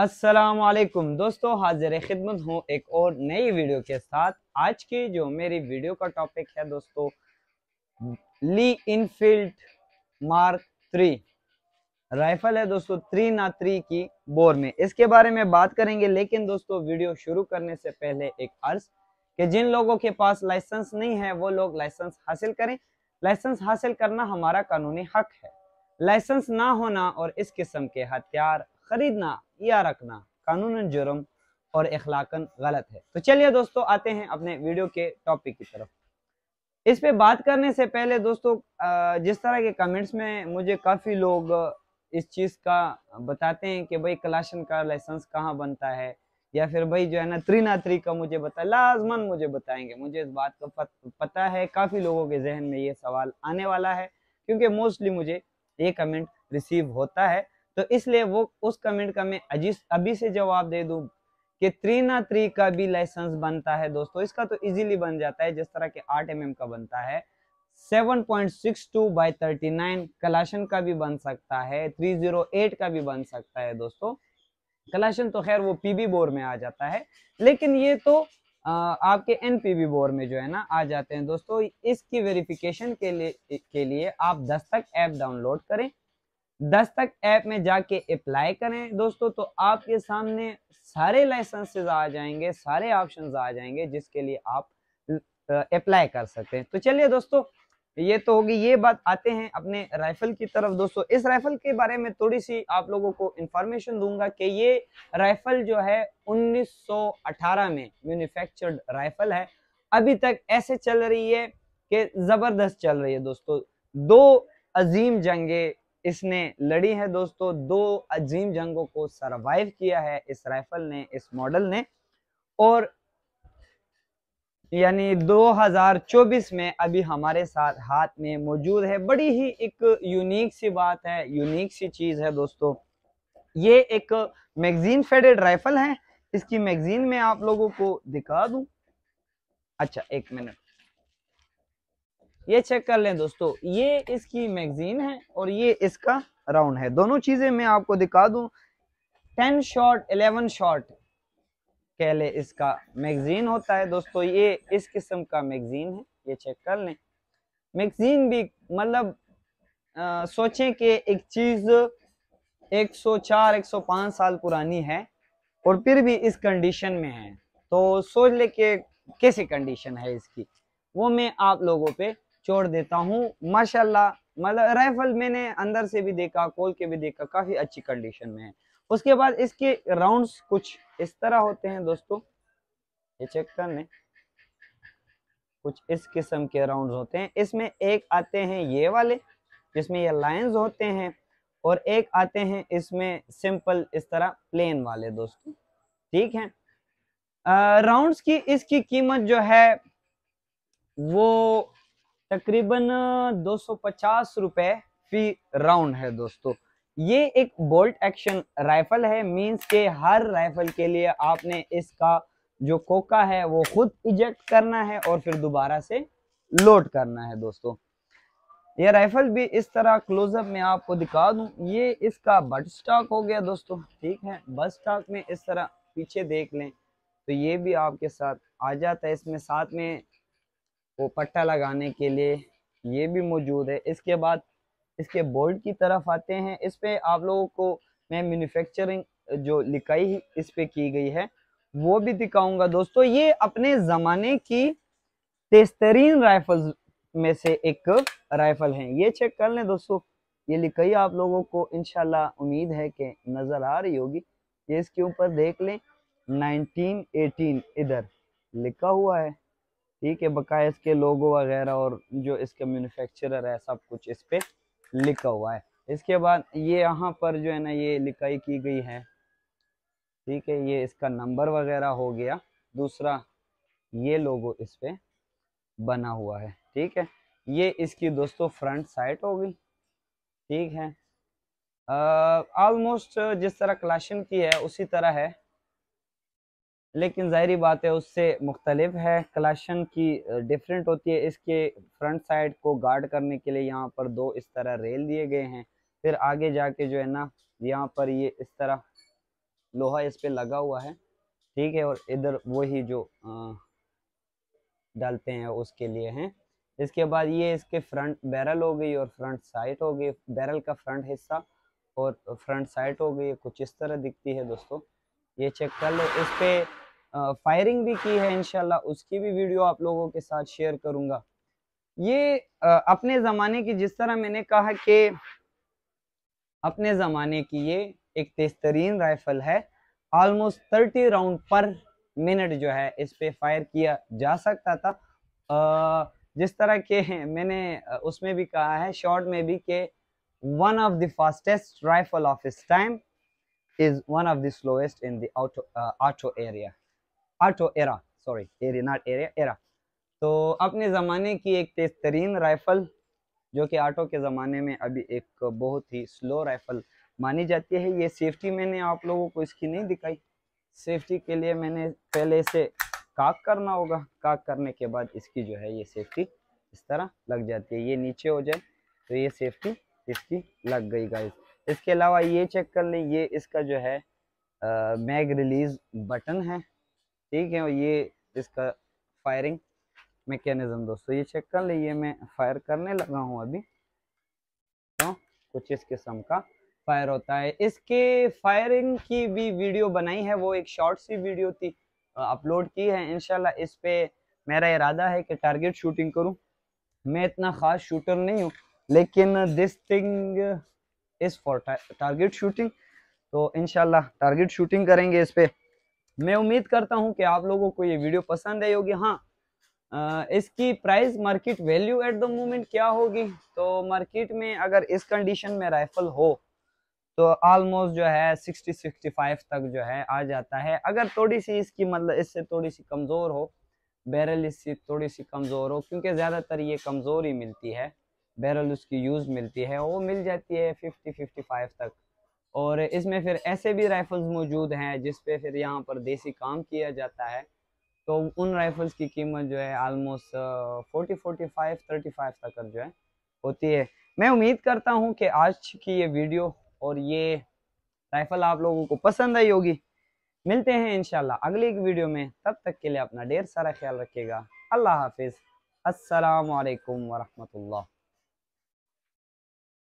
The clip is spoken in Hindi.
असलकुम दोस्तों हाजिर खिदमत हूँ एक और नई वीडियो के साथ आज की जो मेरी वीडियो का टॉपिक है दोस्तों Lee Enfield mark three rifle है दोस्तों थ्री ना थ्री की बोर में इसके बारे में बात करेंगे लेकिन दोस्तों वीडियो शुरू करने से पहले एक अर्ज कि जिन लोगों के पास लाइसेंस नहीं है वो लोग लाइसेंस हासिल करें लाइसेंस हासिल करना हमारा कानूनी हक है लाइसेंस ना होना और इस किस्म के हथियार खरीदना या रखना कानूनन जुर्म और अखलाकन गलत है तो चलिए दोस्तों आते हैं अपने वीडियो के टॉपिक की तरफ इस पे बात करने से पहले दोस्तों जिस तरह के कमेंट्स में मुझे काफ़ी लोग इस चीज़ का बताते हैं कि भाई कलाशन का लाइसेंस कहाँ बनता है या फिर भाई जो है ना त्रिनात्री का मुझे बता लाजमन मुझे बताएंगे मुझे इस बात का पता है काफ़ी लोगों के जहन में ये सवाल आने वाला है क्योंकि मोस्टली मुझे ये कमेंट रिसीव होता है तो इसलिए वो उस कमेंट का मैं अभी से जवाब दे दू कि ना थ्री का भी लाइसेंस बनता है दोस्तों इसका तो इजीली बन जाता है जिस तरह के आठ एम का बनता है 7.62 बाय नाइन कलाशन का भी बन सकता है 308 का भी बन सकता है दोस्तों कलाशन तो खैर वो पीबी बोर में आ जाता है लेकिन ये तो आपके एन पीबी बोर में जो है ना आ जाते हैं दोस्तों इसकी वेरिफिकेशन के लिए के लिए आप दस्तक ऐप डाउनलोड करें दस्तक ऐप में जाके अप्लाई करें दोस्तों तो आपके सामने सारे लाइसेंसेज आ जाएंगे सारे ऑप्शन आ जाएंगे जिसके लिए आप अप्लाई कर सकते हैं तो चलिए दोस्तों ये तो होगी ये बात आते हैं अपने राइफल की तरफ दोस्तों इस राइफल के बारे में थोड़ी सी आप लोगों को इंफॉर्मेशन दूंगा कि ये राइफल जो है 1918 में मैन्युफैक्चर्ड राइफल है अभी तक ऐसे चल रही है कि जबरदस्त चल रही है दोस्तों दो अजीम जंगे इसने लड़ी है दोस्तों दो अजीम जंगों को सरवाइव किया है इस राइफल ने इस मॉडल ने और यानी 2024 में अभी हमारे साथ हाथ में मौजूद है बड़ी ही एक यूनिक सी बात है यूनिक सी चीज है दोस्तों ये एक मैगजीन फेडेड राइफल है इसकी मैगजीन में आप लोगों को दिखा दूं अच्छा एक मिनट ये चेक कर लें दोस्तों ये इसकी मैगजीन है और ये इसका राउंड है दोनों चीजें मैं आपको दिखा दूं टेन शॉट इलेवन शॉट कह ले इसका मैगजीन होता है दोस्तों ये इस किस्म का मैगजीन है ये चेक कर लें मैगजीन भी मतलब सोचें कि एक चीज 104 105 साल पुरानी है और फिर भी इस कंडीशन में है तो सोच ले कि कैसी कंडीशन है इसकी वो मैं आप लोगों पे छोड़ देता हूँ माशाल्लाह मतलब राइफल मैंने अंदर से भी देखा कोल के भी देखा काफ़ी अच्छी कंडीशन में है उसके बाद इसके राउंड्स कुछ इस तरह होते हैं दोस्तों ये चेक कर लें कुछ इस किस्म के राउंड्स होते हैं इसमें एक आते हैं ये वाले जिसमें ये लाइंस होते हैं और एक आते हैं इसमें सिंपल इस तरह प्लेन वाले दोस्तों ठीक है राउंड्स की इसकी कीमत जो है वो तकरीबन 250 रुपए फी राउंड है दोस्तों ये एक बोल्ट एक्शन राइफल है मींस के हर राइफल के लिए आपने इसका जो कोका है वो खुद इजेक्ट करना है और फिर दोबारा से लोड करना है दोस्तों ये राइफल भी इस तरह क्लोजअप में आपको दिखा दूं ये इसका बट स्टॉक हो गया दोस्तों ठीक है बट स्टॉक में इस तरह पीछे देख लें तो ये भी आपके साथ आ जाता है इसमें साथ में पट्टा लगाने के लिए ये भी मौजूद है इसके बाद इसके बोर्ड की तरफ आते हैं इस पर आप लोगों को मैं मैन्युफैक्चरिंग जो लिखाई इस पर की गई है वो भी दिखाऊंगा दोस्तों ये अपने ज़माने की तेज तरीन राइफल्स में से एक राइफल है ये चेक कर लें दोस्तों ये लिखाई आप लोगों को इन उम्मीद है कि नज़र आ रही होगी ये इसके ऊपर देख लें 1918 इधर लिखा हुआ है ठीक है बकाया इसके लोगो वगैरह और जो इसका मैन्युफैक्चरर है सब कुछ इस पर लिखा हुआ है इसके बाद ये यहाँ पर जो है ना ये लिखाई की गई है ठीक है ये इसका नंबर वगैरह हो गया दूसरा ये लोगो इस पर बना हुआ है ठीक है ये इसकी दोस्तों फ्रंट हो होगी ठीक है ऑलमोस्ट जिस तरह क्लाशन की है उसी तरह है लेकिन ज़ाहरी बात है उससे मुख्तलिफ है कलाशन की डिफरेंट होती है इसके फ्रंट साइड को गार्ड करने के लिए यहाँ पर दो इस तरह रेल दिए गए हैं फिर आगे जाके जो है ना यहाँ पर ये इस तरह लोहा इस पर लगा हुआ है ठीक है और इधर वही जो डालते हैं उसके लिए हैं इसके बाद ये इसके फ्रंट बैरल हो गई और फ्रंट साइड हो गई बैरल का फ्रंट हिस्सा और फ्रंट साइड हो गई कुछ इस तरह दिखती है दोस्तों ये चेक कर लो इस पर फायरिंग भी की है इनशाला उसकी भी वीडियो आप लोगों के साथ शेयर करूँगा ये अपने ज़माने की जिस तरह मैंने कहा कि अपने ज़माने की ये एक तेज तरीन राइफल है almost thirty round per minute जो है इस पे फायर किया जा सकता था जिस तरह के मैंने उसमें भी कहा है शॉर्ट में भी कि one of the fastest rifle of its time is one of the slowest in that area आठो era sorry era not era era तो अपने ज़माने की एक तेज़ तरीन राइफ़ल जो कि आटो के ज़माने में अभी एक बहुत ही स्लो राइफ़ल मानी जाती है ये सेफ्टी मैंने आप लोगों को इसकी नहीं दिखाई सेफ्टी के लिए मैंने पहले से काक करना होगा काक करने के बाद इसकी जो है ये सेफ्टी इस तरह लग जाती है ये नीचे हो जाए तो ये सेफ्टी इसकी लग गई गाइस इसके अलावा ये चेक कर लें ये इसका जो है मैग रिलीज़ बटन है ठीक है और ये इसका फायरिंग मैकेनिज्म दोस्तों ये चेक कर लीजिए मैं फायर करने लगा हूँ अभी तो कुछ इस किस्म का फायर होता है इसके फायरिंग की भी वीडियो बनाई है वो एक शॉर्ट सी वीडियो थी अपलोड की है इनशाला इस पर मेरा इरादा है कि टारगेट शूटिंग करूँ मैं इतना ख़ास शूटर नहीं हूँ लेकिन this thing is for target shooting तो इनशाला टारगेट शूटिंग करेंगे इस पर मैं उम्मीद करता हूँ कि आप लोगों को ये वीडियो पसंद आई होगी हाँ इसकी price market value at the moment क्या होगी तो मार्केट में अगर इस कंडीशन में राइफल हो तो ऑलमोस्ट जो है 60 65 तक जो है आ जाता है अगर थोड़ी सी इसकी मतलब इससे थोड़ी सी कमज़ोर हो बैरल इससे थोड़ी सी कमज़ोर हो क्योंकि ज़्यादातर ये कमज़ोर ही मिलती है बैरल उसकी यूज़ मिलती है वो मिल जाती है 50 55 तक और इसमें फिर ऐसे भी राइफल्स मौजूद हैं जिस पे फिर यहाँ पर देसी काम किया जाता है तो उन राइफल्स की कीमत जो है almost forty forty five thirty five तक जो है होती है मैं उम्मीद करता हूँ कि आज की ये वीडियो और ये राइफल आप लोगों को पसंद आई होगी मिलते हैं इनशाला अगली एक वीडियो में तब तक के लिए अपना ढेर सारा ख्याल रखिएगा अल्लाह हाफिज़ असलकम वरहमल